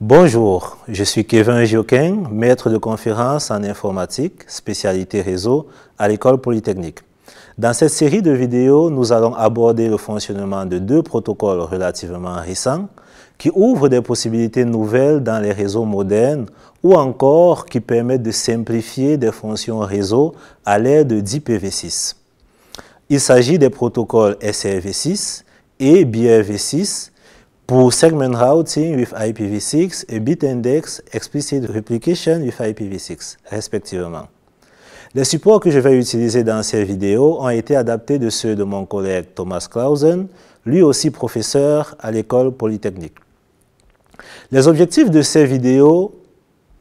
Bonjour, je suis Kevin Jokin, maître de conférence en informatique, spécialité réseau, à l'école polytechnique. Dans cette série de vidéos, nous allons aborder le fonctionnement de deux protocoles relativement récents qui ouvrent des possibilités nouvelles dans les réseaux modernes ou encore qui permettent de simplifier des fonctions réseau à l'aide d'IPv6. Il s'agit des protocoles SRv6 et BRv6 pour segment routing with IPv6 et bit index explicit replication with IPv6, respectivement. Les supports que je vais utiliser dans ces vidéos ont été adaptés de ceux de mon collègue Thomas Clausen, lui aussi professeur à l'école polytechnique. Les objectifs de ces vidéos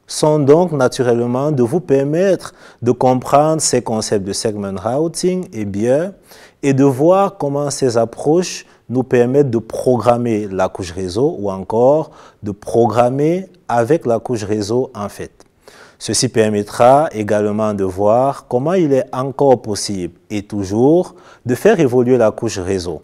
sont donc naturellement de vous permettre de comprendre ces concepts de segment routing et bien, et de voir comment ces approches nous permettent de programmer la couche réseau ou encore de programmer avec la couche réseau en fait. Ceci permettra également de voir comment il est encore possible et toujours de faire évoluer la couche réseau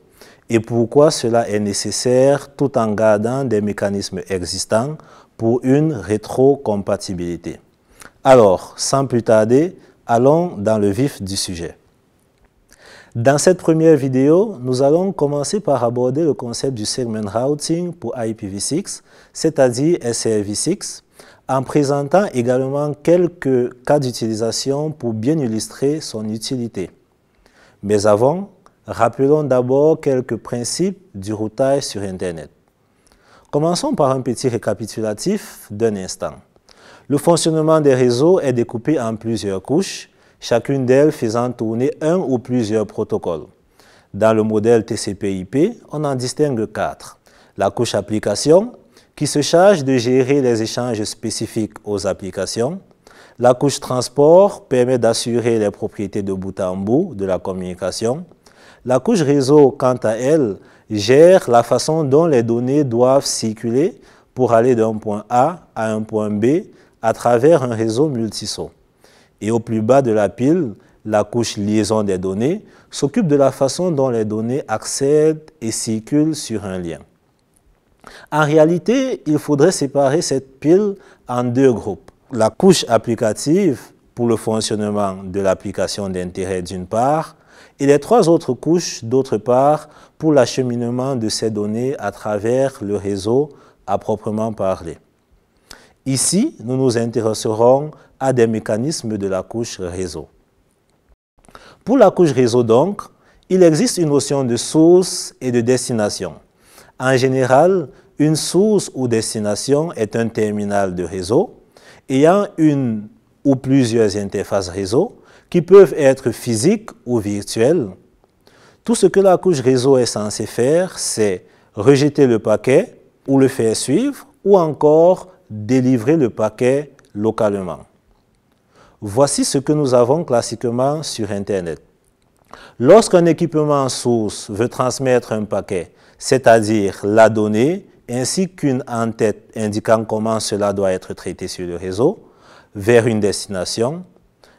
et pourquoi cela est nécessaire tout en gardant des mécanismes existants pour une rétrocompatibilité. Alors, sans plus tarder, allons dans le vif du sujet. Dans cette première vidéo, nous allons commencer par aborder le concept du segment routing pour IPv6, c'est-à-dire SRv6, en présentant également quelques cas d'utilisation pour bien illustrer son utilité. Mais avant, rappelons d'abord quelques principes du routage sur Internet. Commençons par un petit récapitulatif d'un instant. Le fonctionnement des réseaux est découpé en plusieurs couches chacune d'elles faisant tourner un ou plusieurs protocoles. Dans le modèle TCP/IP, on en distingue quatre. La couche application, qui se charge de gérer les échanges spécifiques aux applications. La couche transport permet d'assurer les propriétés de bout en bout de la communication. La couche réseau, quant à elle, gère la façon dont les données doivent circuler pour aller d'un point A à un point B à travers un réseau multiso et au plus bas de la pile, la couche liaison des données s'occupe de la façon dont les données accèdent et circulent sur un lien. En réalité, il faudrait séparer cette pile en deux groupes. La couche applicative pour le fonctionnement de l'application d'intérêt d'une part et les trois autres couches d'autre part pour l'acheminement de ces données à travers le réseau à proprement parler. Ici, nous nous intéresserons à des mécanismes de la couche réseau. Pour la couche réseau donc, il existe une notion de source et de destination. En général, une source ou destination est un terminal de réseau ayant une ou plusieurs interfaces réseau qui peuvent être physiques ou virtuelles. Tout ce que la couche réseau est censée faire, c'est rejeter le paquet ou le faire suivre ou encore délivrer le paquet localement. Voici ce que nous avons classiquement sur Internet. Lorsqu'un équipement source veut transmettre un paquet, c'est-à-dire la donnée, ainsi qu'une en-tête indiquant comment cela doit être traité sur le réseau, vers une destination,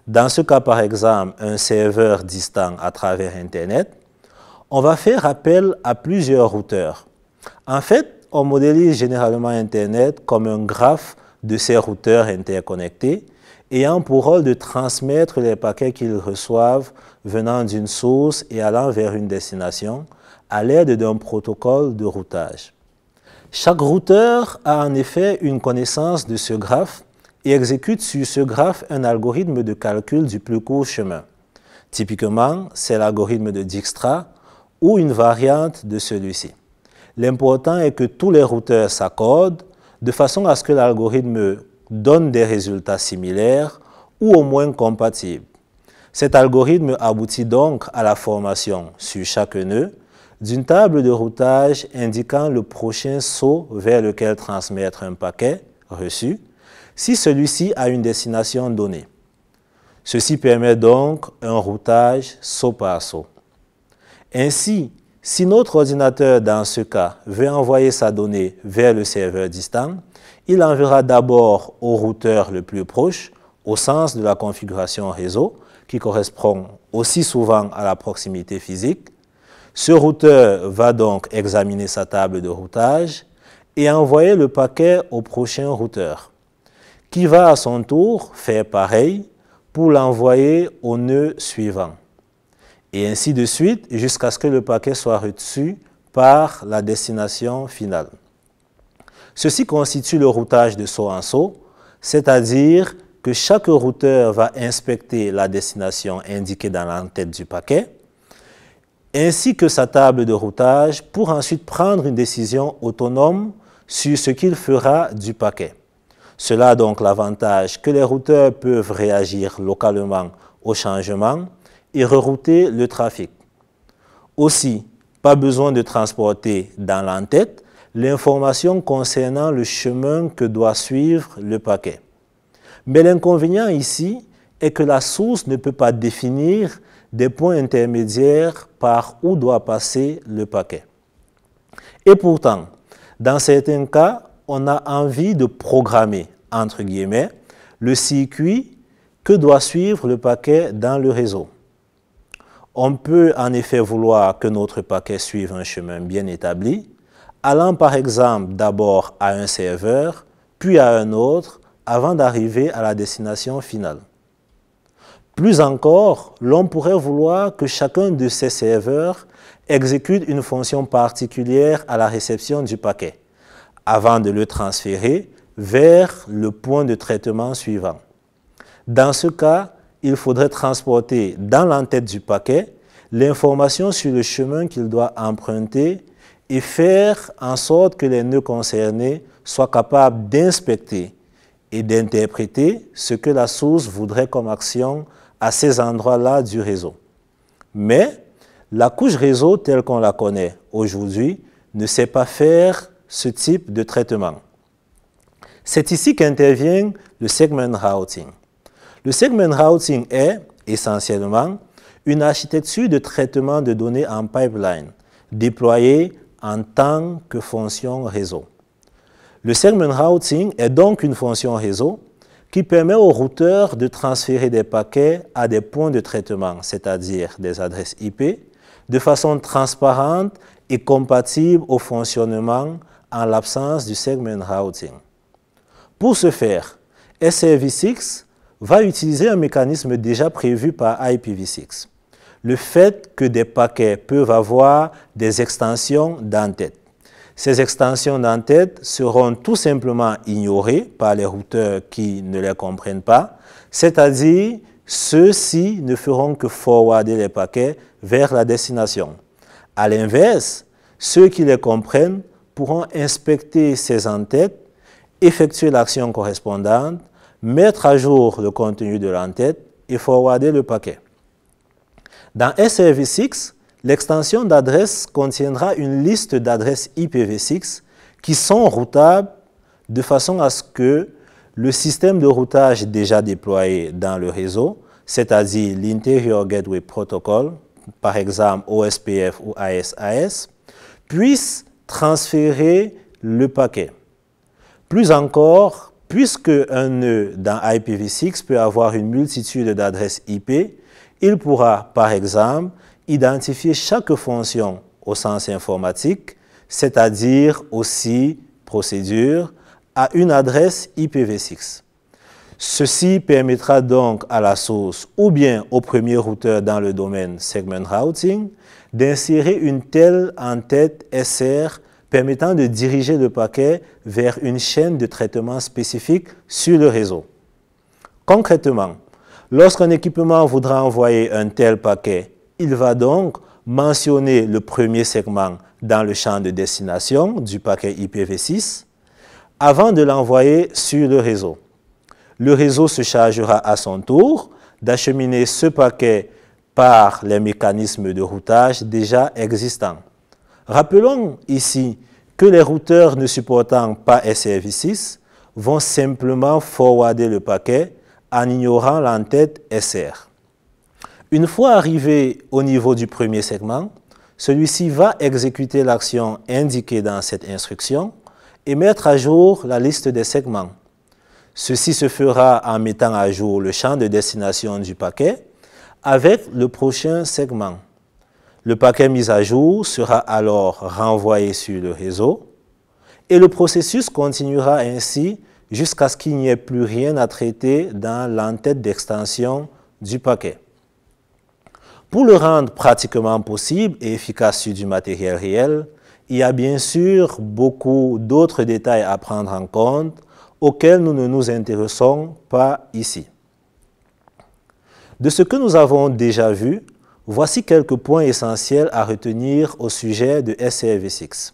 dans ce cas par exemple un serveur distant à travers Internet, on va faire appel à plusieurs routeurs. En fait, on modélise généralement Internet comme un graphe de ces routeurs interconnectés ayant pour rôle de transmettre les paquets qu'ils reçoivent venant d'une source et allant vers une destination à l'aide d'un protocole de routage. Chaque routeur a en effet une connaissance de ce graphe et exécute sur ce graphe un algorithme de calcul du plus court chemin. Typiquement, c'est l'algorithme de Dijkstra ou une variante de celui-ci. L'important est que tous les routeurs s'accordent de façon à ce que l'algorithme donne des résultats similaires ou au moins compatibles. Cet algorithme aboutit donc à la formation sur chaque nœud d'une table de routage indiquant le prochain saut vers lequel transmettre un paquet reçu si celui-ci a une destination donnée. Ceci permet donc un routage saut par saut. Ainsi, si notre ordinateur dans ce cas veut envoyer sa donnée vers le serveur distant, il enverra d'abord au routeur le plus proche, au sens de la configuration réseau, qui correspond aussi souvent à la proximité physique. Ce routeur va donc examiner sa table de routage et envoyer le paquet au prochain routeur, qui va à son tour faire pareil pour l'envoyer au nœud suivant. Et ainsi de suite jusqu'à ce que le paquet soit reçu par la destination finale. Ceci constitue le routage de saut en saut, c'est-à-dire que chaque routeur va inspecter la destination indiquée dans l'entête du paquet, ainsi que sa table de routage pour ensuite prendre une décision autonome sur ce qu'il fera du paquet. Cela a donc l'avantage que les routeurs peuvent réagir localement au changement et rerouter le trafic. Aussi, pas besoin de transporter dans l'entête, l'information concernant le chemin que doit suivre le paquet. Mais l'inconvénient ici est que la source ne peut pas définir des points intermédiaires par où doit passer le paquet. Et pourtant, dans certains cas, on a envie de programmer, entre guillemets, le circuit que doit suivre le paquet dans le réseau. On peut en effet vouloir que notre paquet suive un chemin bien établi, allant par exemple d'abord à un serveur, puis à un autre, avant d'arriver à la destination finale. Plus encore, l'on pourrait vouloir que chacun de ces serveurs exécute une fonction particulière à la réception du paquet, avant de le transférer vers le point de traitement suivant. Dans ce cas, il faudrait transporter dans l'entête du paquet l'information sur le chemin qu'il doit emprunter et faire en sorte que les nœuds concernés soient capables d'inspecter et d'interpréter ce que la source voudrait comme action à ces endroits-là du réseau. Mais la couche réseau telle qu'on la connaît aujourd'hui ne sait pas faire ce type de traitement. C'est ici qu'intervient le segment routing. Le segment routing est, essentiellement, une architecture de traitement de données en pipeline déployée en tant que fonction réseau. Le segment routing est donc une fonction réseau qui permet au routeur de transférer des paquets à des points de traitement, c'est-à-dire des adresses IP, de façon transparente et compatible au fonctionnement en l'absence du segment routing. Pour ce faire, SRv6 va utiliser un mécanisme déjà prévu par IPv6 le fait que des paquets peuvent avoir des extensions d'entête. Ces extensions d'entête seront tout simplement ignorées par les routeurs qui ne les comprennent pas, c'est-à-dire ceux-ci ne feront que forwarder les paquets vers la destination. À l'inverse, ceux qui les comprennent pourront inspecter ces entêtes, effectuer l'action correspondante, mettre à jour le contenu de l'entête et forwarder le paquet. Dans SRv6, l'extension d'adresse contiendra une liste d'adresses IPv6 qui sont routables de façon à ce que le système de routage déjà déployé dans le réseau, c'est-à-dire l'Interior Gateway Protocol, par exemple OSPF ou ASAS, puisse transférer le paquet. Plus encore, puisque un nœud dans IPv6 peut avoir une multitude d'adresses IP, il pourra, par exemple, identifier chaque fonction au sens informatique, c'est-à-dire aussi procédure, à une adresse IPv6. Ceci permettra donc à la source ou bien au premier routeur dans le domaine segment routing d'insérer une telle en tête SR permettant de diriger le paquet vers une chaîne de traitement spécifique sur le réseau. Concrètement, Lorsqu'un équipement voudra envoyer un tel paquet, il va donc mentionner le premier segment dans le champ de destination du paquet IPv6 avant de l'envoyer sur le réseau. Le réseau se chargera à son tour d'acheminer ce paquet par les mécanismes de routage déjà existants. Rappelons ici que les routeurs ne supportant pas SRv6 vont simplement forwarder le paquet en ignorant l'entête SR. Une fois arrivé au niveau du premier segment, celui-ci va exécuter l'action indiquée dans cette instruction et mettre à jour la liste des segments. Ceci se fera en mettant à jour le champ de destination du paquet avec le prochain segment. Le paquet mis à jour sera alors renvoyé sur le réseau et le processus continuera ainsi jusqu'à ce qu'il n'y ait plus rien à traiter dans l'entête d'extension du paquet. Pour le rendre pratiquement possible et efficace sur du matériel réel, il y a bien sûr beaucoup d'autres détails à prendre en compte auxquels nous ne nous intéressons pas ici. De ce que nous avons déjà vu, voici quelques points essentiels à retenir au sujet de SRV6.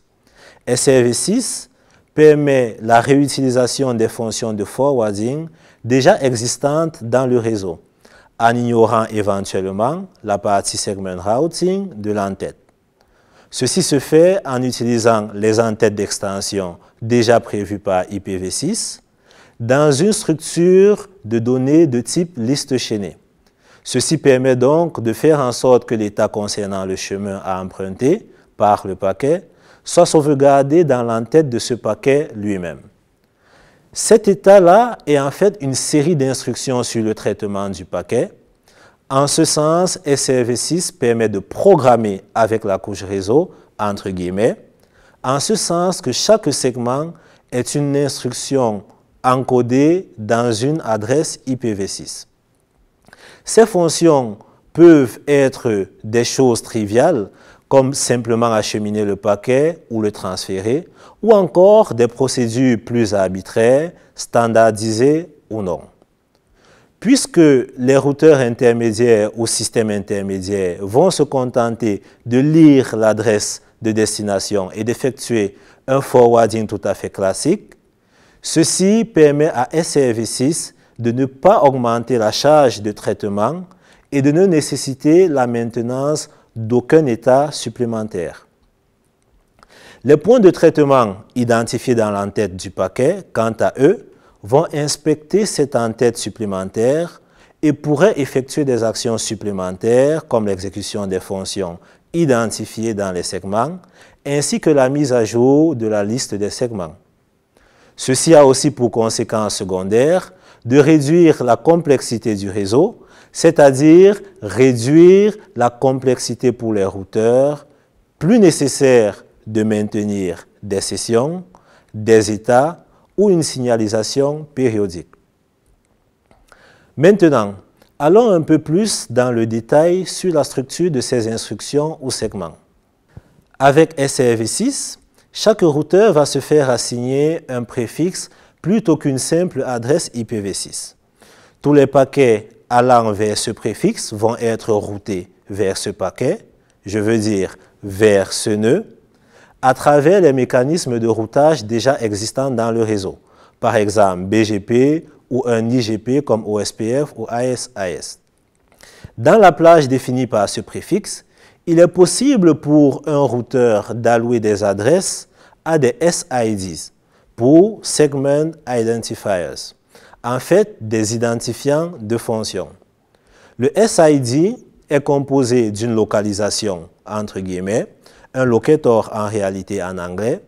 SRV6 permet la réutilisation des fonctions de forwarding déjà existantes dans le réseau, en ignorant éventuellement la partie segment routing de l'entête. Ceci se fait en utilisant les entêtes d'extension déjà prévues par IPv6 dans une structure de données de type liste chaînée. Ceci permet donc de faire en sorte que l'état concernant le chemin à emprunter par le paquet soit sauvegardé dans l'entête de ce paquet lui-même. Cet état-là est en fait une série d'instructions sur le traitement du paquet. En ce sens, SRV6 permet de programmer avec la couche réseau, entre guillemets, en ce sens que chaque segment est une instruction encodée dans une adresse IPv6. Ces fonctions peuvent être des choses triviales, comme simplement acheminer le paquet ou le transférer, ou encore des procédures plus arbitraires, standardisées ou non. Puisque les routeurs intermédiaires ou systèmes intermédiaires vont se contenter de lire l'adresse de destination et d'effectuer un forwarding tout à fait classique, ceci permet à SRV6 de ne pas augmenter la charge de traitement et de ne nécessiter la maintenance d'aucun état supplémentaire. Les points de traitement identifiés dans l'entête du paquet, quant à eux, vont inspecter cette entête supplémentaire et pourraient effectuer des actions supplémentaires comme l'exécution des fonctions identifiées dans les segments, ainsi que la mise à jour de la liste des segments. Ceci a aussi pour conséquence secondaire de réduire la complexité du réseau, c'est-à-dire réduire la complexité pour les routeurs, plus nécessaire de maintenir des sessions, des états ou une signalisation périodique. Maintenant, allons un peu plus dans le détail sur la structure de ces instructions ou segments. Avec SRV6, chaque routeur va se faire assigner un préfixe plutôt qu'une simple adresse IPv6. Tous les paquets allant vers ce préfixe vont être routés vers ce paquet, je veux dire vers ce nœud, à travers les mécanismes de routage déjà existants dans le réseau, par exemple BGP ou un IGP comme OSPF ou ASAS. Dans la plage définie par ce préfixe, il est possible pour un routeur d'allouer des adresses à des SIDs, pour Segment Identifiers, en fait des identifiants de fonctions. Le SID est composé d'une localisation, entre guillemets, un locator en réalité en anglais,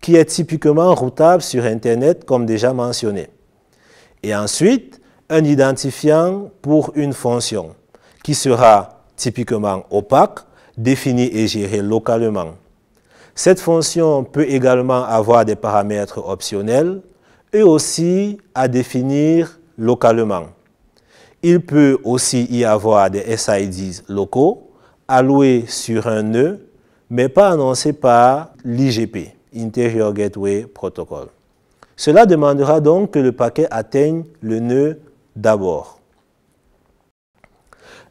qui est typiquement routable sur Internet comme déjà mentionné. Et ensuite, un identifiant pour une fonction, qui sera typiquement opaque, défini et géré localement. Cette fonction peut également avoir des paramètres optionnels, et aussi à définir localement. Il peut aussi y avoir des SIDs locaux alloués sur un nœud, mais pas annoncés par l'IGP, Interior Gateway Protocol. Cela demandera donc que le paquet atteigne le nœud d'abord.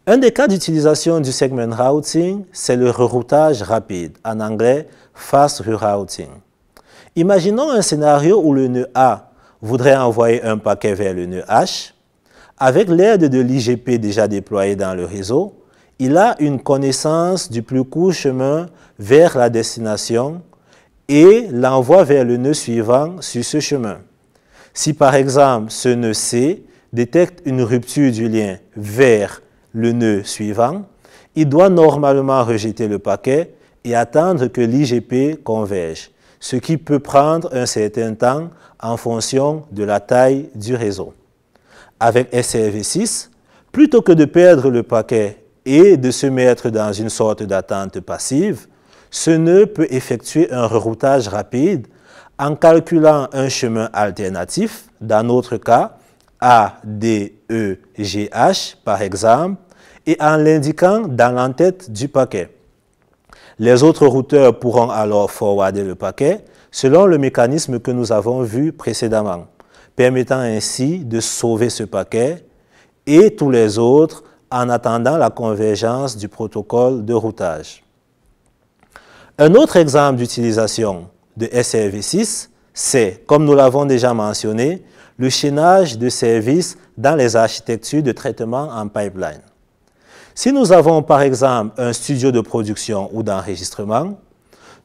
Un des cas d'utilisation du segment routing, c'est le reroutage rapide, en anglais fast rerouting. Imaginons un scénario où le nœud A voudrait envoyer un paquet vers le nœud H. Avec l'aide de l'IGP déjà déployé dans le réseau, il a une connaissance du plus court chemin vers la destination et l'envoie vers le nœud suivant sur ce chemin. Si par exemple ce nœud C détecte une rupture du lien vers le nœud suivant, il doit normalement rejeter le paquet et attendre que l'IGP converge, ce qui peut prendre un certain temps en fonction de la taille du réseau. Avec SRV6, plutôt que de perdre le paquet et de se mettre dans une sorte d'attente passive, ce nœud peut effectuer un reroutage rapide en calculant un chemin alternatif, dans notre cas A-D-E-G-H par exemple, et en l'indiquant dans l'entête du paquet. Les autres routeurs pourront alors forwarder le paquet selon le mécanisme que nous avons vu précédemment, permettant ainsi de sauver ce paquet et tous les autres en attendant la convergence du protocole de routage. Un autre exemple d'utilisation de SRv6, c'est, comme nous l'avons déjà mentionné, le chaînage de services dans les architectures de traitement en pipeline. Si nous avons par exemple un studio de production ou d'enregistrement,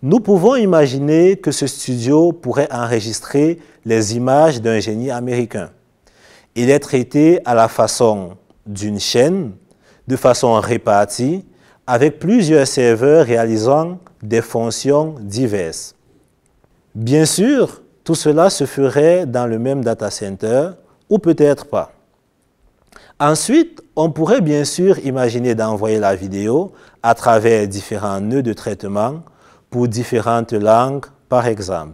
nous pouvons imaginer que ce studio pourrait enregistrer les images d'un génie américain. Il est traité à la façon d'une chaîne, de façon répartie, avec plusieurs serveurs réalisant des fonctions diverses. Bien sûr, tout cela se ferait dans le même data center, ou peut-être pas. Ensuite, on pourrait bien sûr imaginer d'envoyer la vidéo à travers différents nœuds de traitement pour différentes langues, par exemple.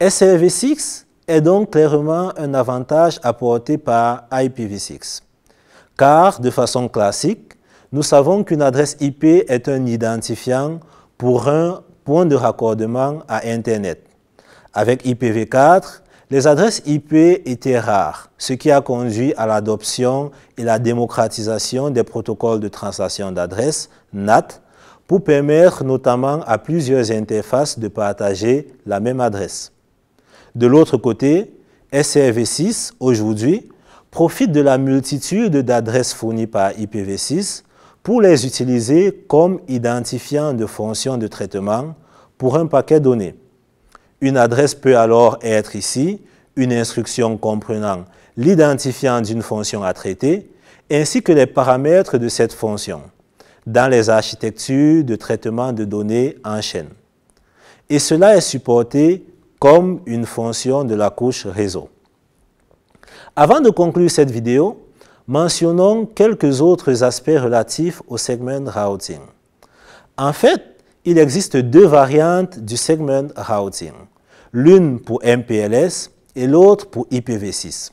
SRv6 est donc clairement un avantage apporté par IPv6, car de façon classique, nous savons qu'une adresse IP est un identifiant pour un point de raccordement à Internet. Avec IPv4, les adresses IP étaient rares, ce qui a conduit à l'adoption et la démocratisation des protocoles de translation d'adresses, NAT, pour permettre notamment à plusieurs interfaces de partager la même adresse. De l'autre côté, SRv6, aujourd'hui, profite de la multitude d'adresses fournies par IPv6 pour les utiliser comme identifiant de fonctions de traitement pour un paquet donné. Une adresse peut alors être ici une instruction comprenant l'identifiant d'une fonction à traiter, ainsi que les paramètres de cette fonction, dans les architectures de traitement de données en chaîne. Et cela est supporté comme une fonction de la couche réseau. Avant de conclure cette vidéo, mentionnons quelques autres aspects relatifs au segment routing. En fait, il existe deux variantes du segment routing l'une pour MPLS et l'autre pour IPv6.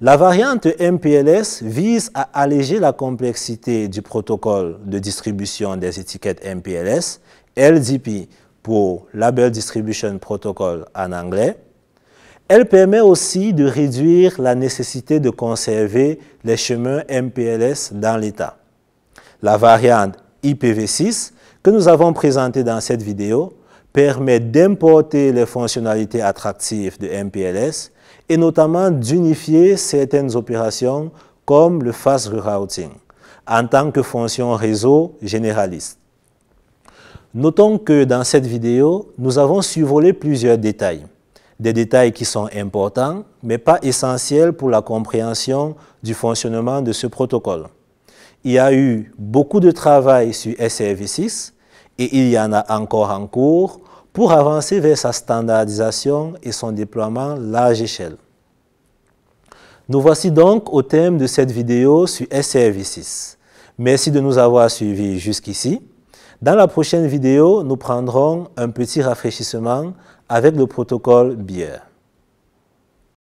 La variante MPLS vise à alléger la complexité du protocole de distribution des étiquettes MPLS, LDP pour Label Distribution Protocol en anglais. Elle permet aussi de réduire la nécessité de conserver les chemins MPLS dans l'État. La variante IPv6 que nous avons présentée dans cette vidéo permet d'importer les fonctionnalités attractives de MPLS et notamment d'unifier certaines opérations comme le fast rerouting en tant que fonction réseau généraliste. Notons que dans cette vidéo, nous avons survolé plusieurs détails. Des détails qui sont importants, mais pas essentiels pour la compréhension du fonctionnement de ce protocole. Il y a eu beaucoup de travail sur SRV6 et il y en a encore en cours pour avancer vers sa standardisation et son déploiement large échelle. Nous voici donc au thème de cette vidéo sur s 6 Merci de nous avoir suivis jusqu'ici. Dans la prochaine vidéo, nous prendrons un petit rafraîchissement avec le protocole BIER.